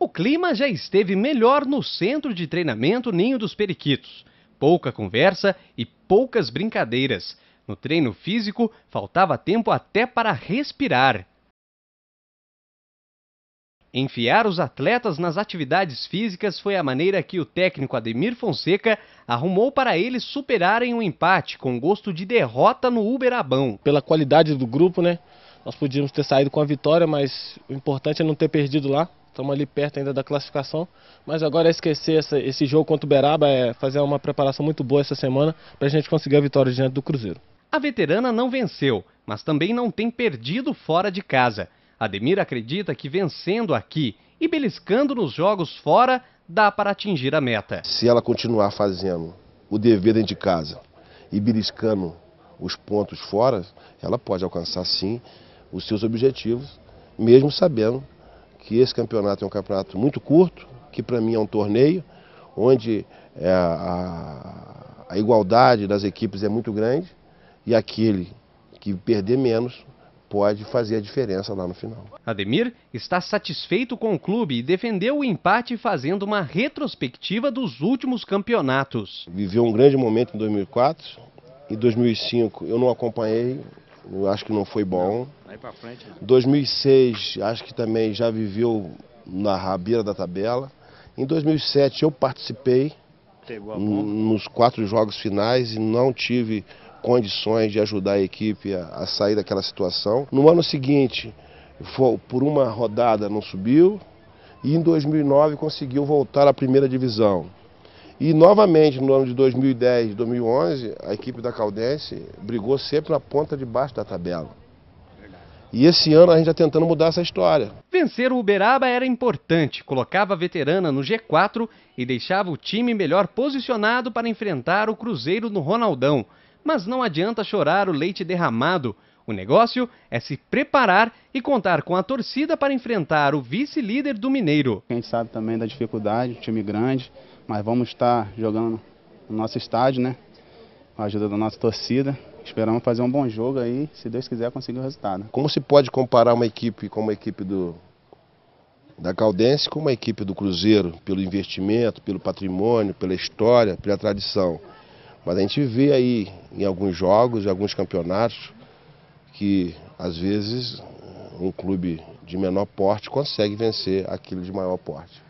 O clima já esteve melhor no centro de treinamento Ninho dos Periquitos. Pouca conversa e poucas brincadeiras. No treino físico, faltava tempo até para respirar. Enfiar os atletas nas atividades físicas foi a maneira que o técnico Ademir Fonseca arrumou para eles superarem o um empate com gosto de derrota no Uberabão. Pela qualidade do grupo, né? Nós podíamos ter saído com a vitória, mas o importante é não ter perdido lá. Estamos ali perto ainda da classificação. Mas agora é esquecer essa, esse jogo contra o Beraba, é fazer uma preparação muito boa essa semana para a gente conseguir a vitória diante do Cruzeiro. A veterana não venceu, mas também não tem perdido fora de casa. Ademir acredita que vencendo aqui e beliscando nos jogos fora, dá para atingir a meta. Se ela continuar fazendo o dever dentro de casa e beliscando os pontos fora, ela pode alcançar sim os seus objetivos, mesmo sabendo que esse campeonato é um campeonato muito curto, que para mim é um torneio, onde é, a, a igualdade das equipes é muito grande e aquele que perder menos pode fazer a diferença lá no final. Ademir está satisfeito com o clube e defendeu o empate fazendo uma retrospectiva dos últimos campeonatos. Viveu um grande momento em 2004 e 2005 eu não acompanhei eu acho que não foi bom. aí frente. Né? 2006, acho que também já viveu na rabeira da tabela. Em 2007 eu participei nos quatro jogos finais e não tive condições de ajudar a equipe a, a sair daquela situação. No ano seguinte, foi, por uma rodada não subiu e em 2009 conseguiu voltar à primeira divisão. E novamente no ano de 2010, 2011, a equipe da Caldense brigou sempre na ponta de baixo da tabela. E esse ano a gente está tentando mudar essa história. Vencer o Uberaba era importante, colocava a veterana no G4 e deixava o time melhor posicionado para enfrentar o Cruzeiro no Ronaldão. Mas não adianta chorar o leite derramado. O negócio é se preparar e contar com a torcida para enfrentar o vice-líder do Mineiro. A gente sabe também da dificuldade, time grande, mas vamos estar jogando no nosso estádio, né? Com a ajuda da nossa torcida. Esperamos fazer um bom jogo aí, se Deus quiser conseguir o resultado. Como se pode comparar uma equipe como a equipe do da Caldense com uma equipe do Cruzeiro, pelo investimento, pelo patrimônio, pela história, pela tradição. Mas a gente vê aí em alguns jogos, em alguns campeonatos, que às vezes um clube de menor porte consegue vencer aquilo de maior porte.